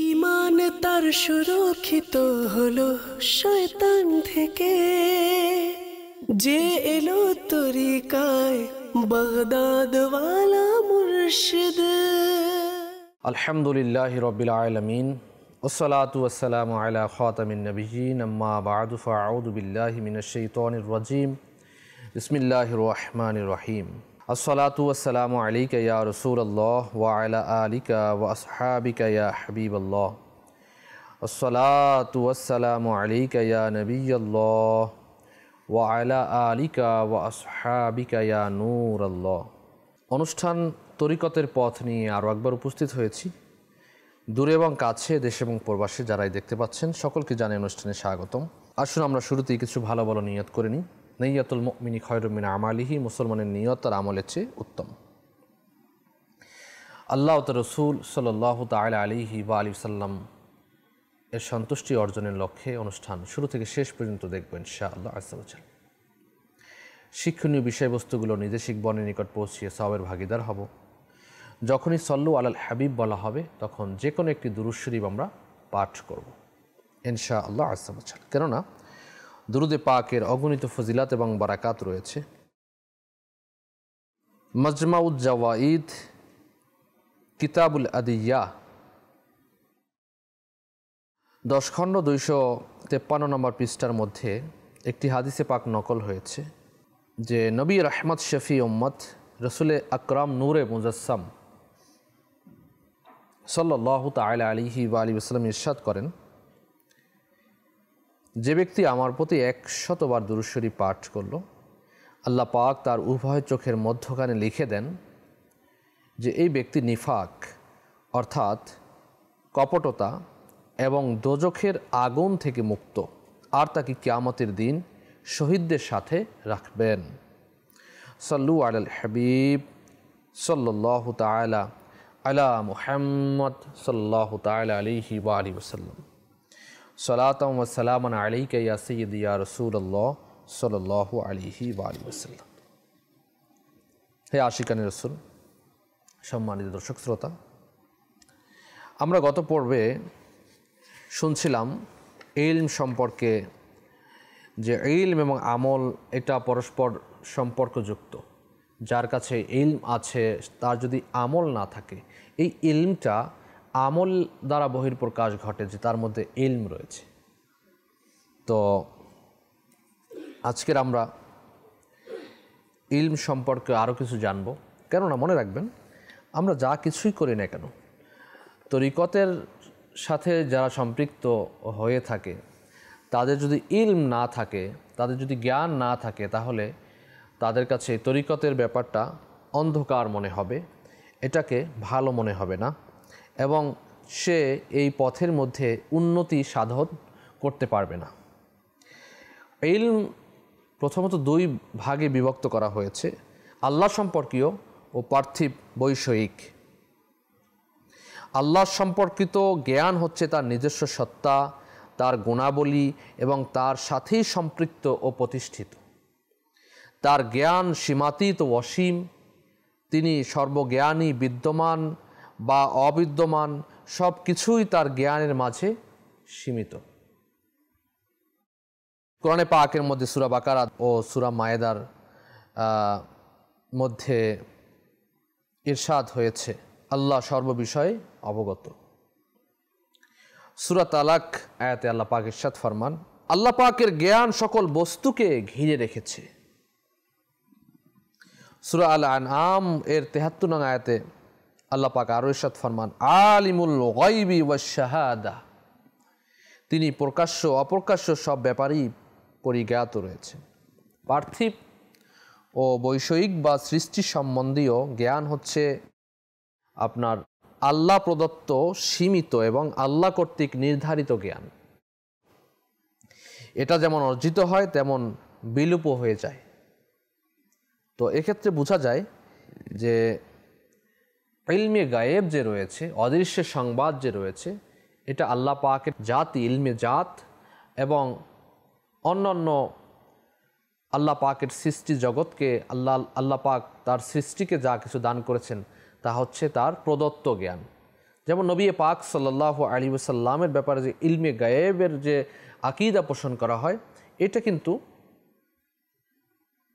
ইমান তার সুরক্ষিত হলো শয়তান থেকে যে এলো তরিকায় বাগদাদওয়ালা মুর্শিদ আলহামদুলিল্লাহ রবিল আলমিন ওসলাতু আসসালামু আলা খাতামিন নবীন আম্মা বাদু ফাউদু বিল্লাহি মিনাশ শাইতানির রাজিম বিসমিল্লাহির রহমানির রহিম আসসালাতু আসসালামু আলিকা ইয়া রসুল্লাহ ওয়ালা আলিকা ওয়া আসহাবিকা ইয়া হাবিবাল্লাহ আসসালাতু আসসালামু আলিকা ইয়া নবীল্লাহ ওয়ালা আলিকা ওয়া আসহাবিকা নূর আল্লাহ অনুষ্ঠান তরিকতের পথ নিয়ে আরও একবার উপস্থিত হয়েছি দূরে এবং কাছে দেশ এবং প্রবাসে যারাই দেখতে পাচ্ছেন সকলকে জানে অনুষ্ঠানে স্বাগতম আসুন আমরা শুরুতেই কিছু ভালো ভালো নিয়ত করে নিই নৈয়াতুল মিনি খয়রুমিন আমালিহি মুসলমানের নিয়ত তার আমলের চেয়ে উত্তম আল্লাহ ত রসুল সাল্লাহ তালা আলিহি বা আলী সাল্লাম এর সন্তুষ্টি অর্জনের লক্ষ্যে অনুষ্ঠান শুরু থেকে শেষ পর্যন্ত দেখবেন শাহ আল্লাহ আসাল শিক্ষণীয় বিষয়বস্তুগুলো নিজেশিক বনের নিকট পৌঁছিয়ে সবের ভাগিদার হব যখনই সল্লু আলাল হাবিব বলা হবে তখন যে কোনো একটি দুরুশরীফ আমরা পাঠ করব ইনশা আল্লাহ আসাল কেননা দুরুদে পাকের অগণিত ফজিলাত এবং বারাকাত রয়েছে মজমাউজ্জাওয়াঈদ কিতাবুল আদিয়া দশ খণ্ড দুইশো তেপ্পান্ন নম্বর পৃষ্ঠার মধ্যে একটি হাদিসে পাক নকল হয়েছে যে নবী রহমত শফি উম্মত রসুলে আকরাম নূরে মুজাসম সাল্লাহ তাল আলিহি বা আলী ইসলাম ইরশাদ করেন যে ব্যক্তি আমার প্রতি একশতবার দুরুশ্বরী পাঠ করল আল্লাহ পাক তার উভয় চোখের মধ্যখানে লিখে দেন যে এই ব্যক্তি নিফাক অর্থাৎ কপটতা এবং দোজখের আগুন থেকে মুক্ত আর তাকে কিয়ামতের দিন শহীদদের সাথে রাখবেন সল্লু আল হাবিব সল্লাহ তালা আলা মুহাম্মদ সাল্লাহ তালা আলিহি ওয়ালি ওসাল্লাম সালাতম ওসালাম আলিকা ইয়া সঈদ ইয়া রসুল্লাহ সাল আলিহি আলী ওসাল্লাম হে আশিকানি রসুল সম্মানিত দর্শক শ্রোতা আমরা গত পর্বে শুনছিলাম ইলম সম্পর্কে যে ইলম এবং আমল এটা পরস্পর সম্পর্কযুক্ত যার কাছে ইলম আছে তার যদি আমল না থাকে এই ইলমটা আমল দ্বারা বহির প্রকাশ ঘটে যে তার মধ্যে এলম রয়েছে তো আজকের আমরা ইলম সম্পর্কে আরও কিছু জানব কেননা মনে রাখবেন আমরা যা কিছুই করি না কেন তরিকতের সাথে যারা সম্পৃক্ত হয়ে থাকে তাদের যদি ইলম না থাকে তাদের যদি জ্ঞান না থাকে তাহলে তাদের কাছে তরিকতের ব্যাপারটা অন্ধকার মনে হবে এটাকে ভালো মনে হবে না এবং সে এই পথের মধ্যে উন্নতি সাধন করতে পারবে না ইলম প্রথমত দুই ভাগে বিভক্ত করা হয়েছে আল্লাহ সম্পর্কীয় ও পার্থিব বৈষয়িক আল্লাহ সম্পর্কিত জ্ঞান হচ্ছে তার নিজস্ব সত্তা তার গুণাবলী এবং তার সাথেই সম্পৃক্ত ও প্রতিষ্ঠিত তার জ্ঞান সীমাতীত অসীম তিনি সর্বজ্ঞানী বিদ্যমান বা অবিদ্যমান সব কিছুই তার জ্ঞানের মাঝে সীমিত কোরআনে পাকের মধ্যে সুরা বাকারাত ও সুরা মায়েদার মধ্যে ইরশাদ হয়েছে আল্লাহ সর্ববিষয়ে অবগত সুরা তালাক আয়াতে আল্লাহ পাক ইরশাদ ফরমান আল্লাহ পাকের জ্ঞান সকল বস্তুকে ঘিরে রেখেছে সুরা আল আন আম এর তেহাত্তর নং আয়াতে আল্লাহ পাক আরো ইসাদ ফরমান আলিমুল গাইবি ওয়া শাহাদা তিনি প্রকাশ্য অপ্রকাশ্য সব ব্যাপারই পরিজ্ঞাত রয়েছে পার্থিব ও বৈষয়িক বা সৃষ্টি সম্বন্ধীয় জ্ঞান হচ্ছে আপনার আল্লাহ প্রদত্ত সীমিত এবং আল্লাহ কর্তৃক নির্ধারিত জ্ঞান এটা যেমন অর্জিত হয় তেমন বিলুপ হয়ে যায় তো এক্ষেত্রে বোঝা যায় যে ইলমে গায়েব যে রয়েছে অদৃশ্যের সংবাদ যে রয়েছে এটা আল্লাহ পাকের জাতি ইলমে জাত এবং অন্যান্য আল্লাহ পাকের সৃষ্টি জগৎকে আল্লাহ আল্লাহ পাক তার সৃষ্টিকে যা কিছু দান করেছেন তা হচ্ছে তার প্রদত্ত জ্ঞান যেমন নবী পাক সাল্লাহ আলী সাল্লামের ব্যাপারে যে ইলমে গায়েবের যে আকিদা পোষণ করা হয় এটা কিন্তু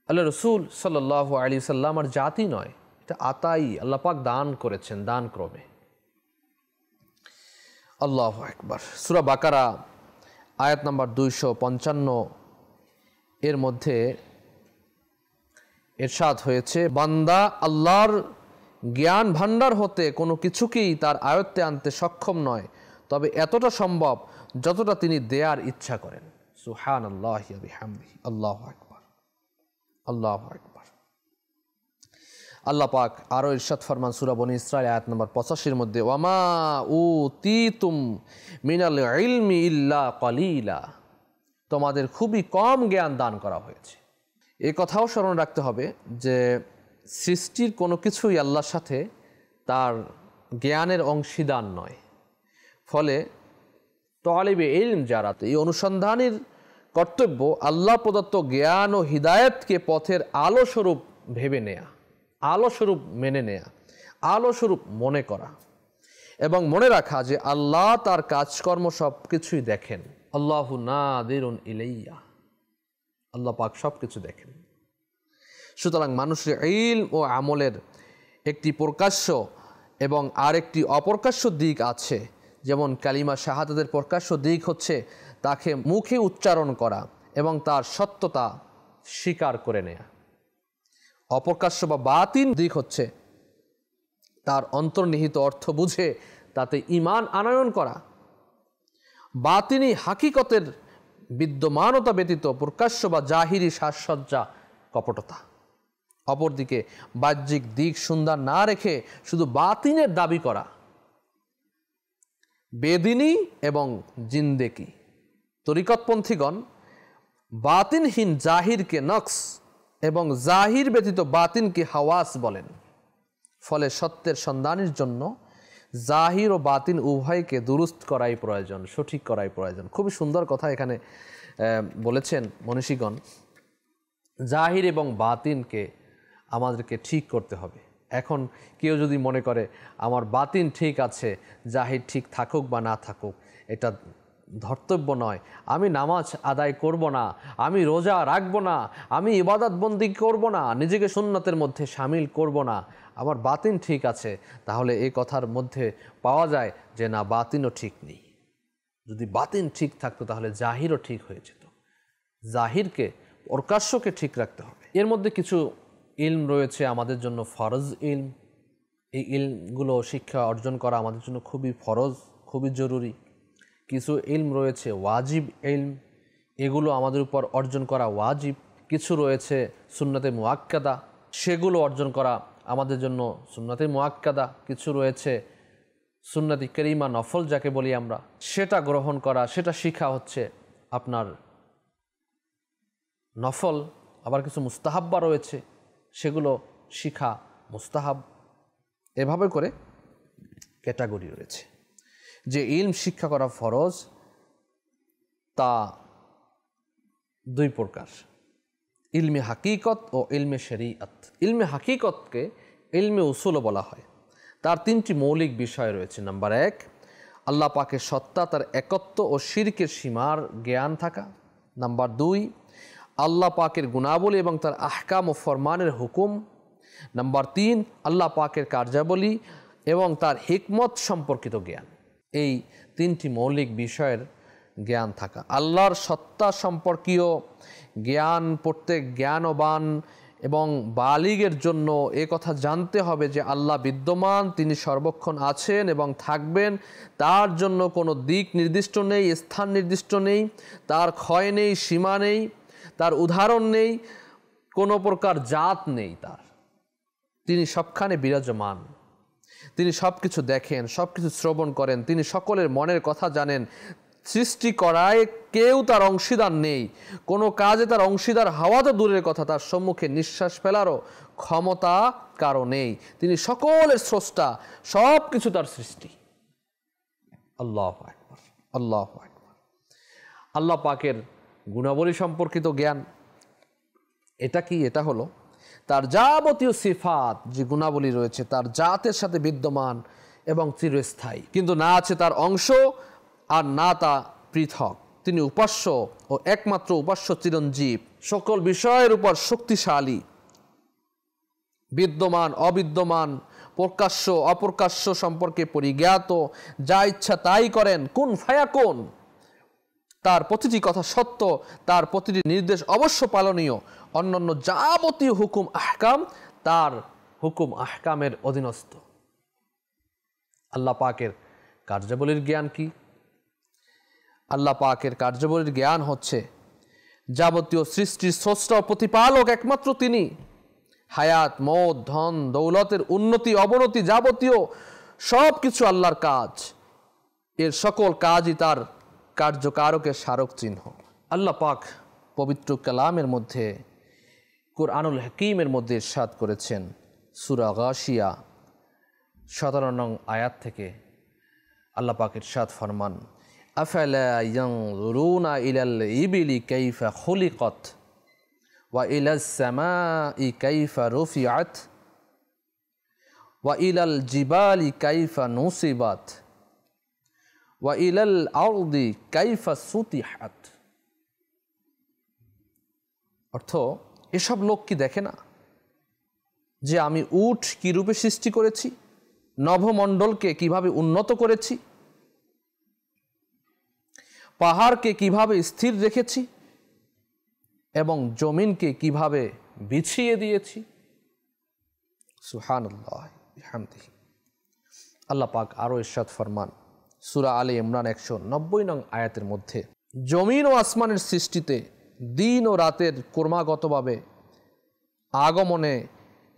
আল্লাহ রসুল সাল্লাহ আলী সাল্লামার জাতি নয় এটা আতাই আল্লাপাক দান করেছেন দান ক্রমে আল্লাহ একবার সুরা বাকারা আয়াত নাম্বার দুইশো পঞ্চান্ন এর মধ্যে এরশাদ হয়েছে বান্দা আল্লাহর জ্ঞান ভাণ্ডার হতে কোনো কিছুকেই তার আয়ত্তে আনতে সক্ষম নয় তবে এতটা সম্ভব যতটা তিনি দেয়ার ইচ্ছা করেন সুহান আল্লাহ আল্লাহ আকবর আল্লাহ একবার আল্লাহ পাক আরও ইরশাদ ফরমান সুরাবনী ইসরায়েল আয়াত নম্বর পঁচাশির মধ্যে ওয়ামা উ তি তুম মিনাল ইলমি ইল্লা কলিলা তোমাদের খুবই কম জ্ঞান দান করা হয়েছে এ কথাও স্মরণ রাখতে হবে যে সৃষ্টির কোনো কিছুই আল্লাহর সাথে তার জ্ঞানের অংশীদার নয় ফলে তলিবে ইলম যারা এই অনুসন্ধানের কর্তব্য আল্লাহ প্রদত্ত জ্ঞান ও হিদায়তকে পথের আলো স্বরূপ ভেবে নেয়া আলোস্বরূপ মেনে নেয়া আলোস্বরূপ মনে করা এবং মনে রাখা যে আল্লাহ তার কাজকর্ম সব কিছুই দেখেন আল্লাহ নাদিরুন ইলাইয়া আল্লাহ পাক সব কিছু দেখেন সুতরাং মানুষের ইল ও আমলের একটি প্রকাশ্য এবং আরেকটি অপ্রকাশ্য দিক আছে যেমন কালিমা শাহাদের প্রকাশ্য দিক হচ্ছে তাকে মুখে উচ্চারণ করা এবং তার সত্যতা স্বীকার করে নেয়া অপ্রকাশ্য বা বাতিন দিক হচ্ছে তার অন্তর্নিহিত অর্থ বুঝে তাতে ইমান আনয়ন করা বাতিনি হাকিকতের বিদ্যমানতা ব্যতীত প্রকাশ্য বা জাহিরি সাজসজ্জা কপটতা অপরদিকে বাহ্যিক দিক সুন্দর না রেখে শুধু বাতিনের দাবি করা বেদিনী এবং জিন্দেকি তরিকতপন্থীগণ বাতিনহীন জাহিরকে নক্স এবং জাহির ব্যতীত বাতিনকে হাওয়াস বলেন ফলে সত্যের সন্ধানের জন্য জাহির ও বাতিন উভয়কে দুরুস্ত করাই প্রয়োজন সঠিক করাই প্রয়োজন খুবই সুন্দর কথা এখানে বলেছেন মনীষীগণ জাহির এবং বাতিনকে আমাদেরকে ঠিক করতে হবে এখন কেউ যদি মনে করে আমার বাতিন ঠিক আছে জাহির ঠিক থাকুক বা না থাকুক এটা ধর্তব্য নয় আমি নামাজ আদায় করব না আমি রোজা রাখব না আমি ইবাদতবন্দি করব না নিজেকে সুন্নতের মধ্যে সামিল করব না আমার বাতিন ঠিক আছে তাহলে এই কথার মধ্যে পাওয়া যায় যে না বাতিনও ঠিক নেই যদি বাতিন ঠিক থাকতো তাহলে জাহিরও ঠিক হয়ে যেত জাহিরকে প্রকাশ্যকে ঠিক রাখতে হবে এর মধ্যে কিছু ইলম রয়েছে আমাদের জন্য ফরজ ইলম এই ইলমগুলো শিক্ষা অর্জন করা আমাদের জন্য খুবই ফরজ খুবই জরুরি কিছু ইলম রয়েছে ওয়াজিব ইলম এগুলো আমাদের উপর অর্জন করা ওয়াজিব কিছু রয়েছে সুন্নতে মোয়াক্কাদা সেগুলো অর্জন করা আমাদের জন্য সুন্নতে মোয়াক্কাদা কিছু রয়েছে সুন্নতি কেরিমা নফল যাকে বলি আমরা সেটা গ্রহণ করা সেটা শিখা হচ্ছে আপনার নফল আবার কিছু মুস্তাহাব্বা রয়েছে সেগুলো শিখা মুস্তাহাব এভাবে করে ক্যাটাগরি রয়েছে যে ইলম শিক্ষা করা ফরজ তা দুই প্রকার ইলমে হাকিকত ও ইলমে শরিয়ত ইলমে হাকিকতকে ইলমে উসুলও বলা হয় তার তিনটি মৌলিক বিষয় রয়েছে নাম্বার এক আল্লাহ পাকে সত্তা তার একত্ব ও শিরকের সীমার জ্ঞান থাকা নাম্বার দুই আল্লাহ পাকের গুণাবলী এবং তার আহকাম ও ফরমানের হুকুম নাম্বার তিন আল্লাহ পাকের কার্যাবলী এবং তার হিকমত সম্পর্কিত জ্ঞান এই তিনটি মৌলিক বিষয়ের জ্ঞান থাকা আল্লাহর সত্তা সম্পর্কীয় জ্ঞান প্রত্যেক জ্ঞানবান এবং বালিগের জন্য এ কথা জানতে হবে যে আল্লাহ বিদ্যমান তিনি সর্বক্ষণ আছেন এবং থাকবেন তার জন্য কোনো দিক নির্দিষ্ট নেই স্থান নির্দিষ্ট নেই তার ক্ষয় নেই সীমা নেই তার উদাহরণ নেই কোনো প্রকার জাত নেই তার তিনি সবখানে বিরাজমান তিনি সব কিছু দেখেন সব কিছু শ্রবণ করেন তিনি সকলের মনের কথা জানেন সৃষ্টি করায় কেউ তার অংশীদার নেই কোনো কাজে তার অংশীদার হাওয়া তো দূরের কথা তার সম্মুখে নিঃশ্বাস ফেলারও ক্ষমতা কারো নেই তিনি সকলের স্রষ্টা সব কিছু তার সৃষ্টি আল্লাহ আকবর আল্লাহ আল্লাহ পাকের গুণাবলী সম্পর্কিত জ্ঞান এটা কি এটা হলো তার যাবতীয় সিফাত যে গুণাবলী রয়েছে তার জাতের সাথে বিদ্যমান এবং চিরস্থায়ী কিন্তু না আছে তার অংশ আর না তা পৃথক তিনি উপাস্য ও একমাত্র উপাস্য চিরঞ্জীব সকল বিষয়ের উপর শক্তিশালী বিদ্যমান অবিদ্যমান প্রকাশ্য অপ্রকাশ্য সম্পর্কে পরিজ্ঞাত যা ইচ্ছা তাই করেন কোন ফায়া কোন তার প্রতিটি কথা সত্য তার প্রতিটি নির্দেশ অবশ্য পালনীয় অন্যান্য যাবতীয় হুকুম আহকাম তার হুকুম আহকামের অধীনস্থ আল্লাহ পাকের কার্যাবলীর জ্ঞান কি আল্লাহ পাকের কার্যাবলীর জ্ঞান হচ্ছে যাবতীয় সৃষ্টির স্রষ্ট প্রতিপালক একমাত্র তিনি হায়াত মদ ধন দৌলতের উন্নতি অবনতি যাবতীয় সব কিছু আল্লাহর কাজ এর সকল কাজই তার কার্যকারকের স্মারক চিহ্ন আল্লাহ পাক পবিত্র কালামের মধ্যে কোরআনুল হাকিমের মধ্যে ইরশাদ করেছেন সুরা গাশিয়া সতেরো নং আয়াত থেকে আল্লাহ পাকের ইরশাদ ফরমান আফালা ইলাল ইবিলি কাইফা খলিকত ওয়া ইলাসমা ই কাইফা রফিয়াত ওয়া ইলাল জিবালি কাইফা নসিবাত ওয়া আউদি কাইফা সুতি হাত অর্থ এসব লোক কি দেখে না যে আমি উঠ কীরূপে সৃষ্টি করেছি নভমণ্ডলকে কিভাবে উন্নত করেছি পাহাড়কে কিভাবে স্থির রেখেছি এবং জমিনকে কিভাবে বিছিয়ে দিয়েছি সুহান আল্লাহ আল্লাহ পাক আরও ইসাদ ফরমান সুরা আলী ইমরান একশো নব্বই নং আয়াতের মধ্যে জমিন ও আসমানের সৃষ্টিতে দিন ও রাতের কর্মাগতভাবে আগমনে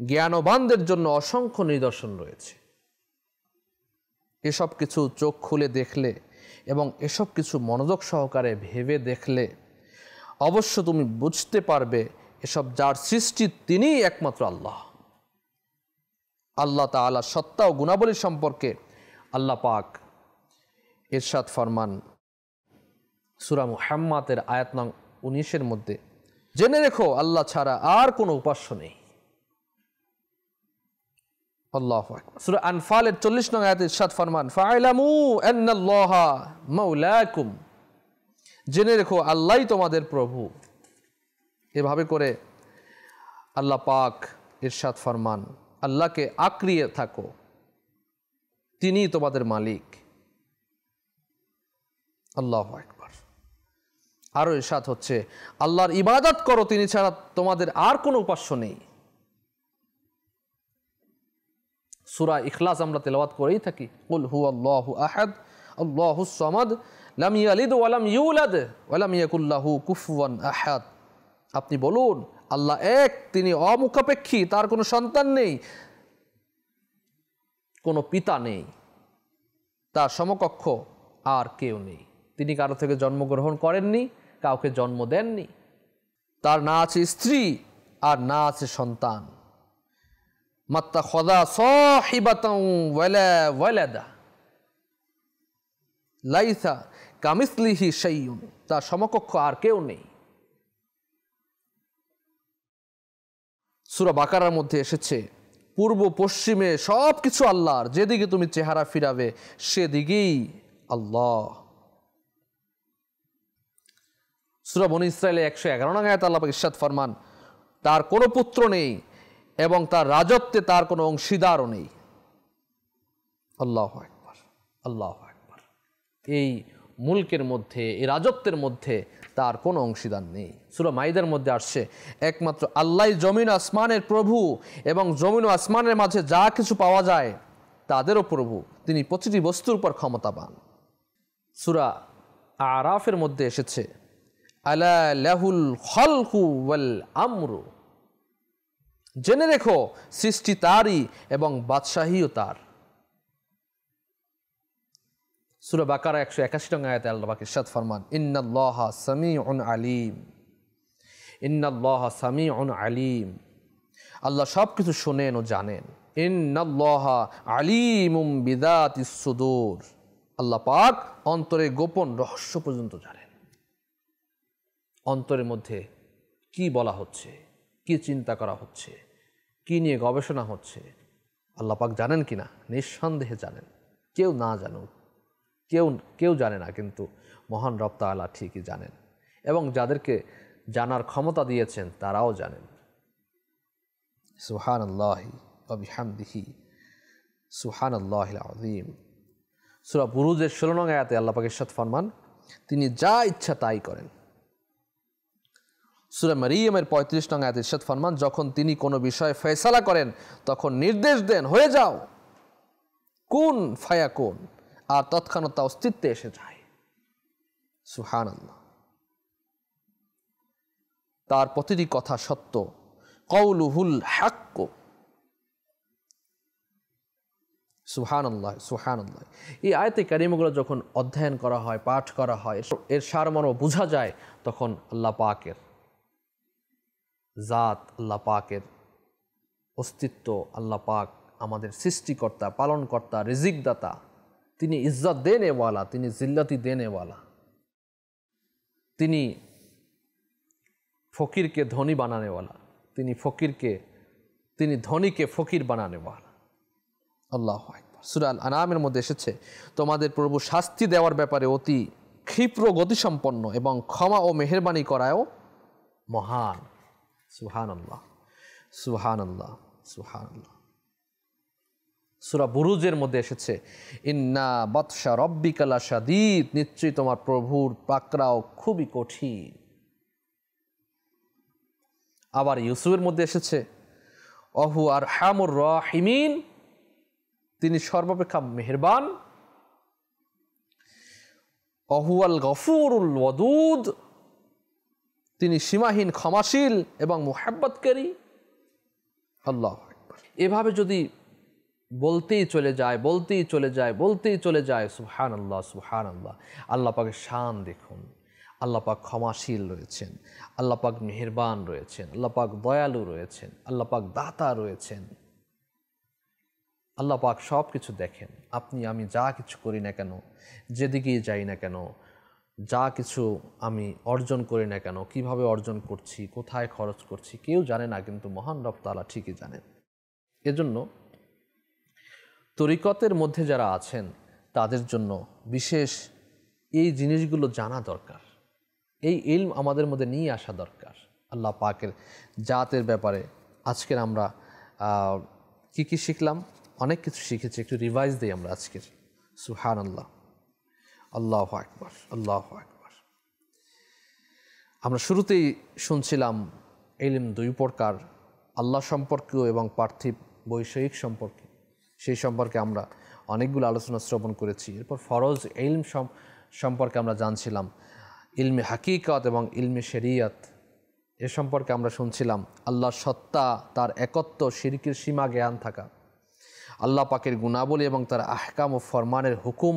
জ্ঞানবানদের জন্য অসংখ্য নিদর্শন রয়েছে এসব কিছু চোখ খুলে দেখলে এবং এসব কিছু মনোযোগ সহকারে ভেবে দেখলে অবশ্য তুমি বুঝতে পারবে এসব যার সৃষ্টি তিনিই একমাত্র আল্লাহ আল্লাহ তা আল্লাহ সত্তা ও গুণাবলী সম্পর্কে আল্লাহ পাক এরশাদ ফরমান সুরা মুহাম্মাতের আয়াত নং উনিশের মধ্যে জেনে রেখো আল্লাহ ছাড়া আর কোনো উপাস্য নেই আল্লাহ সুরা আনফালের চল্লিশ নং আয়াত ইরশাদ ফরমান ফাইলামু আন্নাল্লাহা মাউলাকুম জেনে রেখো আল্লাহই তোমাদের প্রভু এভাবে করে আল্লাহ পাক ইরশাদ ফরমান আল্লাহকে আঁকড়িয়ে থাকো তিনি তোমাদের মালিক আল্লাহ একবার আরও ইসাদ হচ্ছে আল্লাহর ইবাদত করো তিনি ছাড়া তোমাদের আর কোনো উপাস্য নেই সুরা ইখলাস আমরা তেলাওয়াত করেই থাকি উল হু আল্লাহ আহাদ আল্লাহ সমাদ লাম ইয়ালিদ ওয়ালাম ইউলাদ ওয়ালাম ইয়াকুল্লাহু কুফওয়ান আহাদ আপনি বলুন আল্লাহ এক তিনি অমুখাপেক্ষী তার কোনো সন্তান নেই কোনো পিতা নেই তার সমকক্ষ আর কেউ নেই তিনি কারো থেকে জন্মগ্রহণ করেননি কাউকে জন্ম দেননি তার না আছে স্ত্রী আর না আছে সন্তান মাত্তা খদা সহিবাদা লাইসা কামিসলিহি সেই তার সমকক্ষ আর কেউ নেই সুরা বাকারার মধ্যে এসেছে পূর্ব পশ্চিমে সব কিছু আল্লাহর যেদিকে তুমি চেহারা ফিরাবে সেদিকেই আল্লাহ সুরবন ইসরায়েলে একশো এগারো আয়াত আল্লাহ ইসাদ ফরমান তার কোনো পুত্র নেই এবং তার রাজত্বে তার কোনো অংশীদারও নেই আল্লাহ একবার আল্লাহ একবার এই মুলকের মধ্যে এই রাজত্বের মধ্যে তার কোনো অংশীদার নেই সুরা মাইদের মধ্যে আসছে একমাত্র আল্লাহ জমিন আসমানের প্রভু এবং জমিন ও আসমানের মাঝে যা কিছু পাওয়া যায় তাদেরও প্রভু তিনি প্রতিটি বস্তুর উপর ক্ষমতাবান সুরা আরাফের মধ্যে এসেছে আলা লাহুল খলকু ওয়াল আমরু জেনে রেখো সৃষ্টি তারই এবং বাদশাহীও তার সুরা বাকারা একশো একাশি টঙ্গা আয়াতে আল্লাহকে সাদ ফরমান ইন্নাল্লাহ সামি উন আলিম ইন্নাল্লাহ সামি অন আলিম আল্লাহ সব কিছু শোনেন ও জানেন ইন্নাল্লাহ আলিম বিদাত সুদূর আল্লাহ পাক অন্তরে গোপন রহস্য পর্যন্ত জানেন অন্তরের মধ্যে কি বলা হচ্ছে কি চিন্তা করা হচ্ছে কি নিয়ে গবেষণা হচ্ছে আল্লাপাক জানেন কি না নিঃসন্দেহে জানেন কেউ না জানুক কেউ কেউ জানে না কিন্তু মহান রপ্তা আল্লাহ ঠিকই জানেন এবং যাদেরকে জানার ক্ষমতা দিয়েছেন তারাও জানেন সুহান আল্লাহি অবিহামদিহি সুহান আল্লাহ আজিম সুরা বুরুজের ষোলো নং আয়াতে আল্লাপাকের সাথ ফরমান তিনি যা ইচ্ছা তাই করেন সুরা মারিয়ামের পঁয়ত্রিশ নং আয়াত ইরশাদ ফরমান যখন তিনি কোনো বিষয়ে ফয়সালা করেন তখন নির্দেশ দেন হয়ে যাও কোন ফায়া কোন আর তৎক্ষণাৎ তা অস্তিত্বে এসে যায় সুহান তার প্রতিটি কথা সত্য কৌলুহুল হাক্য সুহান আল্লাহ সুহান আল্লাহ এই আয়তে কারিমাগুলো যখন অধ্যয়ন করা হয় পাঠ করা হয় এর সারমর্ম বোঝা যায় তখন আল্লাহ পাকের জাত আল্লাহ পাকের অস্তিত্ব আল্লাহ পাক আমাদের সৃষ্টিকর্তা পালনকর্তা রিজিকদাতা তিনি ইজ্জত দেনেওয়ালা তিনি জিল্লাতি দেনেওয়ালা তিনি ফকিরকে ধনী বানানেওয়ালা তিনি ফকিরকে তিনি ধনীকে ফকির বানানেওয়ালা আল্লাহ সুরাল আনামের মধ্যে এসেছে তোমাদের প্রভু শাস্তি দেওয়ার ব্যাপারে অতি ক্ষিপ্র গতিসম্পন্ন এবং ক্ষমা ও মেহরবানি করায়ও মহান সুহান আল্লাহ সুহান সুরা বুরুজের মধ্যে এসেছে ইন্না বৎসা রব্বিকালা সাদিদ নিশ্চয়ই তোমার প্রভুর পাকরাও খুবই কঠিন আবার ইউসুফের মধ্যে এসেছে অহু আর হামুর রাহিমিন তিনি সর্বাপেক্ষা মেহরবান অহু অহুয়াল গফুরুল ওদুদ তিনি সীমাহীন ক্ষমাশীল এবং মোহাব্বতকারী আল্লাহ এভাবে যদি বলতেই চলে যায় বলতেই চলে যায় বলতেই চলে যায় সুহান আল্লাহ সুহান আল্লাহ আল্লাহ পাকে শান দেখুন আল্লাপাক ক্ষমাশীল রয়েছেন আল্লাপাক মেহরবান মেহেরবান রয়েছেন আল্লাপাক দয়ালু রয়েছেন আল্লাপাক দাতা রয়েছেন আল্লাপাক সব কিছু দেখেন আপনি আমি যা কিছু করি না কেন যেদিকেই যাই না কেন যা কিছু আমি অর্জন করি না কেন কিভাবে অর্জন করছি কোথায় খরচ করছি কেউ জানে না কিন্তু মহান রপ্তালা ঠিকই জানেন এজন্য তরিকতের মধ্যে যারা আছেন তাদের জন্য বিশেষ এই জিনিসগুলো জানা দরকার এই ইলম আমাদের মধ্যে নিয়ে আসা দরকার আল্লাহ পাকের জাতের ব্যাপারে আজকের আমরা কি কি শিখলাম অনেক কিছু শিখেছি একটু রিভাইজ দিই আমরা আজকের সুহান আল্লাহ আল্লাহ আকবর আল্লাহ আকবর আমরা শুরুতেই শুনছিলাম এলিম দুই প্রকার আল্লাহ সম্পর্কীয় এবং পার্থিব বৈষয়িক সম্পর্কে সেই সম্পর্কে আমরা অনেকগুলো আলোচনা শ্রবণ করেছি এরপর ফরজ এলম সম্পর্কে আমরা জানছিলাম ইলমে হাকিকত এবং ইলমে শেরিয়াত এ সম্পর্কে আমরা শুনছিলাম আল্লাহর সত্তা তার একত্ব শিরকির সীমা জ্ঞান থাকা আল্লাহ পাকের গুণাবলী এবং তার আহকাম ও ফরমানের হুকুম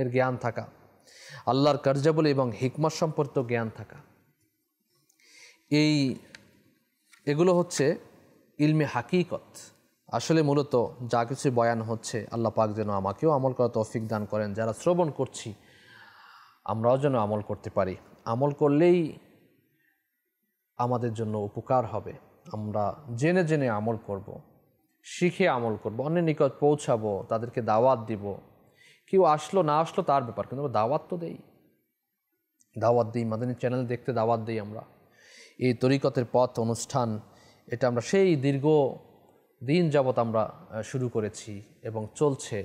এর জ্ঞান থাকা আল্লাহর কার্যাবলী এবং হিকমত সম্পর্ক জ্ঞান থাকা এই এগুলো হচ্ছে ইলমে হাকিকত আসলে মূলত যা কিছু বয়ান হচ্ছে আল্লাহ পাক যেন আমাকেও আমল করা তৌফিক দান করেন যারা শ্রবণ করছি আমরাও যেন আমল করতে পারি আমল করলেই আমাদের জন্য উপকার হবে আমরা জেনে জেনে আমল করব। শিখে আমল করব অন্যের নিকট পৌঁছাবো তাদেরকে দাওয়াত দিব কেউ আসলো না আসলো তার ব্যাপার কিন্তু আমরা দাওয়াত তো দেই দাওয়াত দিই মাদানী চ্যানেল দেখতে দাওয়াত দিই আমরা এই তরিকতের পথ অনুষ্ঠান এটা আমরা সেই দীর্ঘ দিন যাবৎ আমরা শুরু করেছি এবং চলছে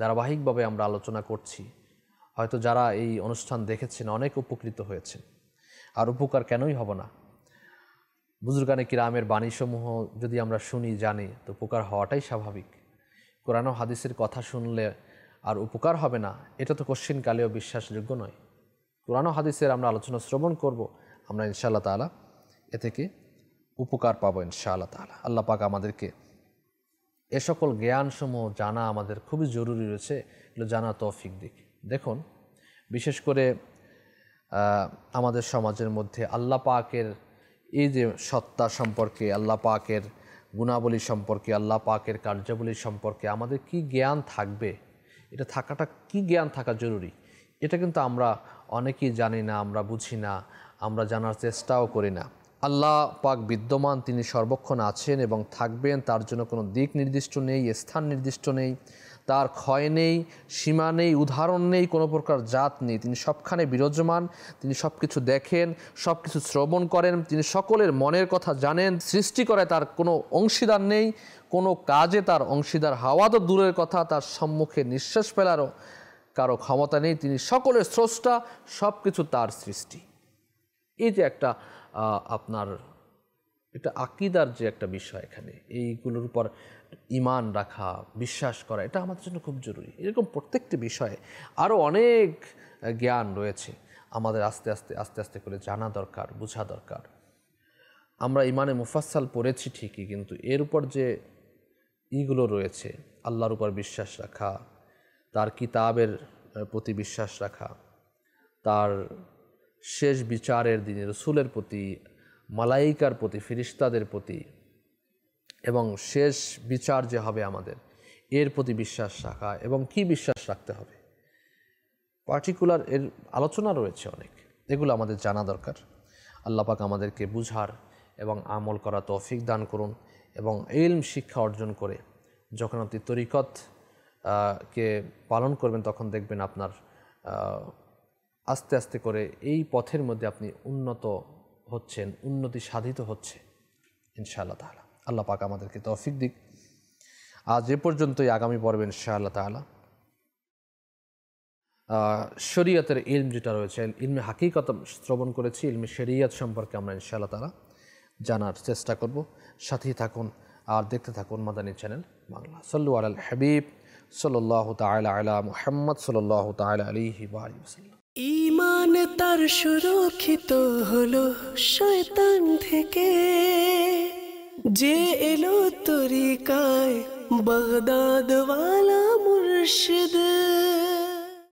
ধারাবাহিকভাবে আমরা আলোচনা করছি হয়তো যারা এই অনুষ্ঠান দেখেছেন অনেক উপকৃত হয়েছে আর উপকার কেনই হব না বুজুর্গানে কিরামের বাণীসমূহ যদি আমরা শুনি জানি তো উপকার হওয়াটাই স্বাভাবিক কোরআন হাদিসের কথা শুনলে আর উপকার হবে না এটা তো কোশ্চিনকালেও বিশ্বাসযোগ্য নয় পুরানো হাদিসের আমরা আলোচনা শ্রবণ করব আমরা ইনশাআল্লাহ তালা এ থেকে উপকার পাবো ইনশাআল্লাহ তালা আল্লাহ পাক আমাদেরকে এ সকল জ্ঞানসমূহ জানা আমাদের খুবই জরুরি রয়েছে এগুলো জানা তৌফিক দিক দেখুন বিশেষ করে আমাদের সমাজের মধ্যে আল্লাহ পাকের এই যে সত্তা সম্পর্কে আল্লাহ পাকের গুণাবলী সম্পর্কে আল্লাহ পাকের কার্যাবলী সম্পর্কে আমাদের কি জ্ঞান থাকবে এটা থাকাটা কি জ্ঞান থাকা জরুরি এটা কিন্তু আমরা অনেকেই জানি না আমরা বুঝি না আমরা জানার চেষ্টাও করি না আল্লাহ পাক বিদ্যমান তিনি সর্বক্ষণ আছেন এবং থাকবেন তার জন্য কোনো দিক নির্দিষ্ট নেই স্থান নির্দিষ্ট নেই তার ক্ষয় নেই সীমা নেই উদাহরণ নেই কোনো প্রকার জাত নেই তিনি সবখানে বিরাজমান তিনি সব কিছু দেখেন সব কিছু শ্রবণ করেন তিনি সকলের মনের কথা জানেন সৃষ্টি করে তার কোনো অংশীদার নেই কোনো কাজে তার অংশীদার হাওয়া তো দূরের কথা তার সম্মুখে নিঃশ্বাস ফেলারও কারো ক্ষমতা নেই তিনি সকলের স্রষ্টা সব কিছু তার সৃষ্টি এই যে একটা আপনার এটা আকিদার যে একটা বিষয় এখানে এইগুলোর উপর ইমান রাখা বিশ্বাস করা এটা আমাদের জন্য খুব জরুরি এরকম প্রত্যেকটি বিষয়ে আরও অনেক জ্ঞান রয়েছে আমাদের আস্তে আস্তে আস্তে আস্তে করে জানা দরকার বোঝা দরকার আমরা ইমানে মুফাসাল পড়েছি ঠিকই কিন্তু এর উপর যে ইগুলো রয়েছে আল্লাহর উপর বিশ্বাস রাখা তার কিতাবের প্রতি বিশ্বাস রাখা তার শেষ বিচারের দিনে রসুলের প্রতি মালাইকার প্রতি ফিরিস্তাদের প্রতি এবং শেষ বিচার যে হবে আমাদের এর প্রতি বিশ্বাস রাখা এবং কি বিশ্বাস রাখতে হবে পার্টিকুলার এর আলোচনা রয়েছে অনেক এগুলো আমাদের জানা দরকার আল্লাপাক আমাদেরকে বুঝার এবং আমল করা তৌফিক দান করুন এবং এলম শিক্ষা অর্জন করে যখন আপনি তরিকত কে পালন করবেন তখন দেখবেন আপনার আস্তে আস্তে করে এই পথের মধ্যে আপনি উন্নত হচ্ছেন উন্নতি সাধিত হচ্ছে ইনশাআল্লাহ তাহলে আল্লাহ পাক আমাদেরকে তৌফিক দিক আজ এ পর্যন্তই আগামী পর্বে ইনশাআল্লাহ তালা শরীয়তের ইলম যেটা রয়েছে ইলমে হাকিকত শ্রবণ করেছি ইলমে শরিয়ত সম্পর্কে আমরা ইনশাআল্লাহ তালা জানার চেষ্টা করব সাথী থাকুন আর দেখতে থাকুন মাদানী চ্যানেল বাংলা সল্লু আল হাবিব সল্লাহ তালা আলা মুহাম্মদ সল্লাহ তালা আলিহি ওসাল্লাম ইমান তার সুরক্ষিত হলো শয়তান থেকে जे एलो तुरी काय बगदाद वाला मुर्शिद